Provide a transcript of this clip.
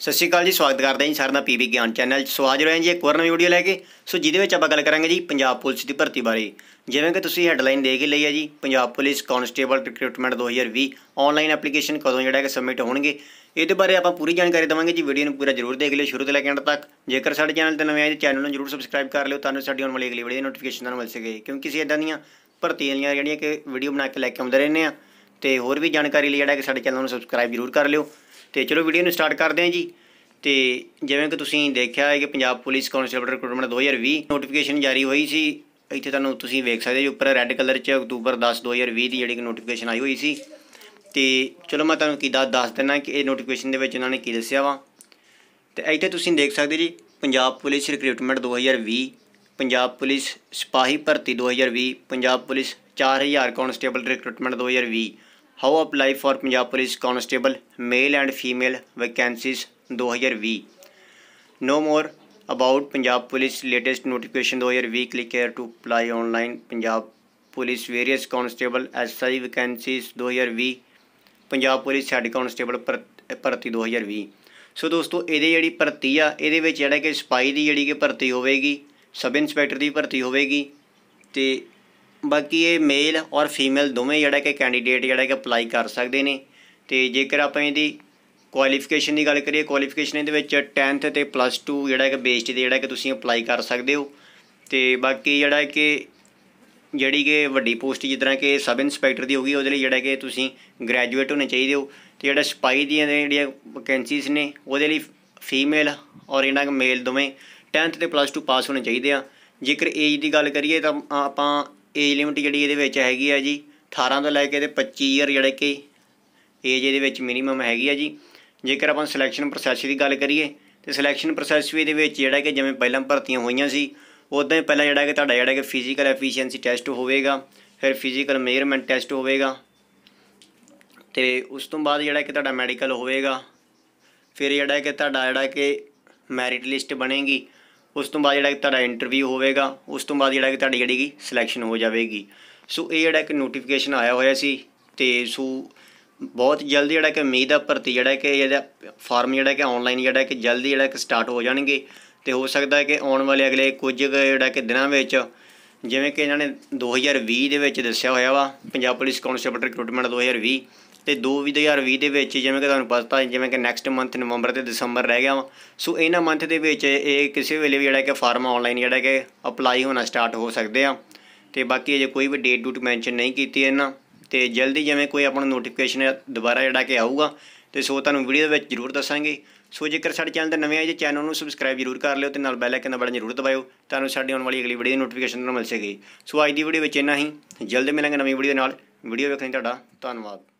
ਸਤਿ ਸ਼੍ਰੀ ਅਕਾਲ ਜੀ ਸਵਾਗਤ ਕਰਦੇ ਹਾਂ ਜੀ ਸਾਰਿਆਂ ਦਾ ਗਿਆਨ ਚੈਨਲ 'ਚ ਸੋ ਰਹੇ ਹਾਂ ਜੀ ਇੱਕ ਹੋਰ ਨਵੀਂ ਵੀਡੀਓ ਲੈ ਕੇ ਸੋ ਜਿਹਦੇ ਵਿੱਚ ਆਪਾਂ ਗੱਲ ਕਰਾਂਗੇ ਜੀ ਪੰਜਾਬ ਪੁਲਿਸ ਦੀ ਭਰਤੀ ਬਾਰੇ ਜਿਵੇਂ ਕਿ ਤੁਸੀਂ ਹੈਡਲਾਈਨ ਦੇਖ ਹੀ ਲਈ ਹੈ ਜੀ Punjab police constable recruitment 2020 online application ਕਦੋਂ ਜਿਹੜਾ ਕਿ ਸਬਮਿਟ ਹੋਣਗੇ ਇਹਦੇ ਬਾਰੇ ਆਪਾਂ ਪੂਰੀ ਜਾਣਕਾਰੀ ਦਵਾਂਗੇ ਜੀ ਵੀਡੀਓ ਨੂੰ ਪੂਰਾ ਜ਼ਰੂਰ ਦੇਖ ਲਿਓ ਸ਼ੁਰੂ ਤੋਂ ਲੈ ਕੇ ਅੰਤ ਤੱਕ ਜੇਕਰ ਸਾਡੇ ਚੈਨਲ ਤੇ ਨਵੇਂ ਆਏ ਤਾਂ ਚੈਨਲ ਨੂੰ ਜ਼ਰੂਰ ਸਬਸਕ੍ਰਾਈਬ ਕਰ ਲਿਓ ਤੁਹਾਨੂੰ ਸਾਡੀ ਆਉਣ ਵਾਲੀ ਅਗਲੀ ਵੀਡੀਓ ਦੀ ਨੋਟੀਫਿਕੇਸ਼ਨ ਤੁਹਾਨੂੰ ਮਿਲ ਸਕੇ ਕਿਉਂਕਿ ਅਸੀਂ ਇਦਾਂ ਦੀਆਂ ਭਰਤੀਆਂ ਜਿਹੜੀਆਂ ਕਿ ਵੀਡੀਓ ਬਣਾ ਕੇ ਲੈ ਕੇ ਆਉਂਦੇ ਰਹਿੰਦੇ ਆ ਤੇ ਹੋਰ ਵੀ ਜਾਣਕਾਰੀ ਲਈ ਜਿਹੜਾ ਕਿ ਸਾਡੇ ਚੈਨਲ ਨੂੰ ਸਬਸਕ੍ਰਾਈਬ ਜ਼ਰੂਰ ਕਰ ਲਿਓ ਤੇ ਚਲੋ ਵੀਡੀਓ ਨੂੰ ਸਟਾਰਟ ਕਰਦੇ ਹਾਂ ਜੀ ਤੇ ਜਿਵੇਂ ਕਿ ਤੁਸੀਂ ਦੇਖਿਆ ਹੈ ਕਿ Punjab police constable recruitment 2020 notification ਜਾਰੀ ਹੋਈ ਸੀ ਇੱਥੇ ਤੁਹਾਨੂੰ ਤੁਸੀਂ ਵੇਖ ਸਕਦੇ ਹੋ ਉੱਪਰ ਰੈੱਡ ਕਲਰ 'ਚ ਅਕਤੂਬਰ 10 2020 ਦੀ ਜਿਹੜੀ ਨੋਟੀਫਿਕੇਸ਼ਨ ਆਈ ਹੋਈ ਸੀ ਤੇ ਚਲੋ ਮੈਂ ਤੁਹਾਨੂੰ ਕੀ ਦੱਸ ਦਿੰਦਾ ਕਿ ਇਹ ਨੋਟੀਫਿਕੇਸ਼ਨ ਦੇ ਵਿੱਚ ਉਹਨਾਂ ਨੇ ਕੀ ਦੱਸਿਆ ਵਾ ਤੇ ਇੱਥੇ ਤੁਸੀਂ ਦੇਖ ਸਕਦੇ ਜੀ Punjab police recruitment 2020 Punjab police ਸਿਪਾਹੀ ਭਰਤੀ 2020 Punjab police 4000 constable recruitment 2020 how apply for Punjab police constable male and female vacancies 2020 know more about Punjab police latest notification 2020 click here to apply online Punjab police various constable SI vacancies 2020 Punjab police head constable ਭਰਤੀ 2020 ਸੋ ਦੋਸਤੋ ਇਹਦੇ ਜਿਹੜੀ ਭਰਤੀ ਆ ਇਹਦੇ ਵਿੱਚ ਜਿਹੜਾ ਕਿ ਸਪਾਈ ਦੀ ਜਿਹੜੀ ਕਿ ਭਰਤੀ ਹੋਵੇਗੀ ਸਬ ਇੰਸਪੈਕਟਰ ਦੀ ਭਰਤੀ ਹੋਵੇਗੀ ਤੇ ਬਾਕੀ ਇਹ ਮੇਲ ਔਰ ਫੀਮੇਲ ਦੋਵੇਂ ਜਿਹੜਾ ਕਿ ਕੈਂਡੀਡੇਟ ਜਿਹੜਾ ਕਿ ਅਪਲਾਈ ਕਰ ਸਕਦੇ ਨੇ ਤੇ ਜੇਕਰ ਆਪਾਂ ਇਹਦੀ ਕੁਆਲੀਫਿਕੇਸ਼ਨ ਦੀ ਗੱਲ ਕਰੀਏ ਕੁਆਲੀਫਿਕੇਸ਼ਨ ਇਹਦੇ ਵਿੱਚ 10th ਤੇ ਪਲੱਸ 2 ਜਿਹੜਾ ਕਿ ਬੇਸਡ ਤੇ ਜਿਹੜਾ ਕਿ ਤੁਸੀਂ ਅਪਲਾਈ ਕਰ ਸਕਦੇ ਹੋ ਤੇ ਬਾਕੀ ਜਿਹੜਾ ਕਿ ਜਿਹੜੀ ਕਿ ਵੱਡੀ ਪੋਸਟ ਜਿਸ ਤਰ੍ਹਾਂ ਕਿ ਸਬ ਇੰਸਪੈਕਟਰ ਦੀ ਹੋਗੀ ਉਹਦੇ ਲਈ ਜਿਹੜਾ ਕਿ ਤੁਸੀਂ ਗ੍ਰੈਜੂਏਟ ਹੋਣੇ ਚਾਹੀਦੇ ਹੋ ਤੇ ਜਿਹੜਾ ਸਪਾਈ ਦੀਆਂ ਜਿਹੜੀਆਂ ਵੈਕੈਂਸੀਜ਼ ਨੇ ਉਹਦੇ ਲਈ ਫੀਮੇਲ ਔਰ ਇਹਨਾਂ ਮੇਲ ਦੋਵੇਂ 10th ਤੇ ਪਲੱਸ 2 ਪਾਸ ਹੋਣੇ ਚਾਹੀਦੇ ਆ ਜੇਕਰ ਏਜ ਦੀ ਗੱਲ ਕਰੀਏ ਤਾਂ ਆਪਾਂ ਏਜ ਲਿਮਿਟ ਜਿਹੜੀ ਇਹਦੇ ਵਿੱਚ ਹੈਗੀ ਆ ਜੀ 18 ਤੋਂ ਲੈ ਕੇ ਤੇ 25 ਇਅਰ ਜਿਹੜੇ ਕਿ ਏਜ ਇਹਦੇ ਵਿੱਚ ਮਿਨੀਮਮ ਹੈਗੀ ਆ ਜੀ ਜੇਕਰ ਆਪਾਂ ਸਿਲੈਕਸ਼ਨ ਪ੍ਰੋਸੈਸ ਦੀ ਗੱਲ ਕਰੀਏ ਤੇ ਸਿਲੈਕਸ਼ਨ ਪ੍ਰੋਸੈਸ ਵੀ ਇਹਦੇ ਵਿੱਚ ਜਿਹੜਾ ਕਿ ਜਿਵੇਂ ਪਹਿਲਾਂ ਭਰਤੀਆਂ ਹੋਈਆਂ ਸੀ ਉਦਾਂ ਹੀ ਪਹਿਲਾਂ ਜਿਹੜਾ ਕਿ ਤੁਹਾਡਾ ਜਿਹੜਾ ਕਿ ਫਿਜ਼ੀਕਲ ਐਫੀਸ਼ੀਐਂਸੀ ਟੈਸਟ ਹੋਵੇਗਾ ਫਿਰ ਫਿਜ਼ੀਕਲ ਮੇਜ਼ਰਮੈਂਟ ਟੈਸਟ ਹੋਵੇਗਾ ਤੇ ਉਸ ਤੋਂ ਬਾਅਦ ਜਿਹੜਾ ਕਿ ਤੁਹਾਡਾ ਮੈਡੀਕਲ ਹੋਵੇਗਾ ਫਿਰ ਜਿਹੜਾ ਕਿ ਤੁਹਾਡਾ ਜਿਹੜਾ ਕਿ ਮੈਰਿਟ ਲਿਸਟ ਬਣੇਗੀ ਉਸ ਤੋਂ ਬਾਅਦ ਜਿਹੜਾ ਕਿ ਤੁਹਾਡਾ ਇੰਟਰਵਿਊ ਹੋਵੇਗਾ ਉਸ ਤੋਂ ਬਾਅਦ ਜਿਹੜਾ ਕਿ ਤੁਹਾਡੀ ਜਿਹੜੀ ਕੀ ਸਿਲੈਕਸ਼ਨ ਹੋ ਜਾਵੇਗੀ ਸੋ ਇਹ ਜਿਹੜਾ ਇੱਕ ਨੋਟੀਫਿਕੇਸ਼ਨ ਆਇਆ ਹੋਇਆ ਸੀ ਤੇ ਸੋ ਬਹੁਤ ਜਲਦੀ ਜਿਹੜਾ ਕਿ ਉਮੀਦ ਆ ਭਰਤੀ ਜਿਹੜਾ ਕਿ ਇਹਦਾ ਫਾਰਮ ਜਿਹੜਾ ਕਿ ਆਨਲਾਈਨ ਜਿਹੜਾ ਕਿ ਜਲਦੀ ਜਿਹੜਾ ਕਿ ਸਟਾਰਟ ਹੋ ਜਾਣਗੇ ਤੇ ਹੋ ਸਕਦਾ ਹੈ ਕਿ ਆਉਣ ਵਾਲੇ ਅਗਲੇ ਕੁਝ ਜਿਹੜਾ ਕਿ ਦਿਨਾਂ ਵਿੱਚ ਜਿਵੇਂ ਕਿ ਇਹਨਾਂ ਨੇ 2020 ਦੇ ਵਿੱਚ ਦੱਸਿਆ ਹੋਇਆ ਵਾ ਪੰਜਾਬ ਪੁਲਿਸ ਕਾਂਸਟੇਬਲ ਰਿਕਰੂਟਮੈਂਟ 2020 ਤੇ 2020 ਦੇ ਵਿੱਚ ਜਿਵੇਂ ਕਿ ਤੁਹਾਨੂੰ ਪਤਾ ਜਿਵੇਂ ਕਿ ਨੈਕਸਟ ਮੰਥ ਨਵੰਬਰ ਤੇ ਦਸੰਬਰ ਰਹਿ ਗਿਆ ਵਾ ਸੋ ਇਹਨਾਂ ਮੰਥ ਦੇ ਵਿੱਚ ਇਹ ਕਿਸੇ ਵੇਲੇ ਵੀ ਜਿਹੜਾ ਕਿ ਫਾਰਮ ਆਨਲਾਈਨ ਜਿਹੜਾ ਕਿ ਅਪਲਾਈ ਹੋਣਾ ਸਟਾਰਟ ਹੋ ਸਕਦੇ ਆ ਤੇ ਬਾਕੀ ਅਜੇ ਕੋਈ ਵੀ ਡੇਟ ਡੂਟ ਮੈਂਸ਼ਨ ਨਹੀਂ ਕੀਤੀ ਇਹਨਾਂ ਤੇ ਜਲਦੀ ਜਿਵੇਂ ਕੋਈ ਆਪਣਾ ਨੋਟੀਫਿਕੇਸ਼ਨ ਦੁਬਾਰਾ ਜਿਹੜਾ ਕਿ ਆਊਗਾ ਤੇ ਸੋ ਤੁਹਾਨੂੰ ਵੀਡੀਓ ਦੇ ਵਿੱਚ ਜ਼ਰੂਰ ਦੱਸਾਂਗੇ ਸੋ ਜੇਕਰ ਸਾਡੇ ਚੈਨਲ ਤੇ ਨਵੇਂ ਆਏ ਜੇ ਚੈਨਲ ਨੂੰ ਸਬਸਕ੍ਰਾਈਬ ਜ਼ਰੂਰ ਕਰ ਲਿਓ ਤੇ ਨਾਲ ਬੈਲ ਆਈਕਨ ਦਾ ਬਟਨ ਜ਼ਰੂਰ ਦਬਾਇਓ ਤੁਹਾਨੂੰ ਸਾਡੀ ਆਉਣ ਵਾਲੀ ਅਗਲੀ ਵੀਡੀਓ ਦੀ ਨੋਟੀਫਿਕੇਸ਼ਨ ਤੁਹਾਨੂੰ ਮਿਲ ਸਕੇਗੀ ਸੋ ਅੱਜ ਦੀ ਵੀਡੀਓ ਵਿੱਚ ਇੰਨਾ ਹੀ ਜਲਦੀ ਮਿਲਾਂਗੇ ਨਵੀਂ ਵੀਡੀਓ ਦੇ ਨਾਲ ਵੀਡੀਓ ਵੇਖਣ ਲਈ ਤੁਹਾਡਾ ਧੰਨਵਾਦ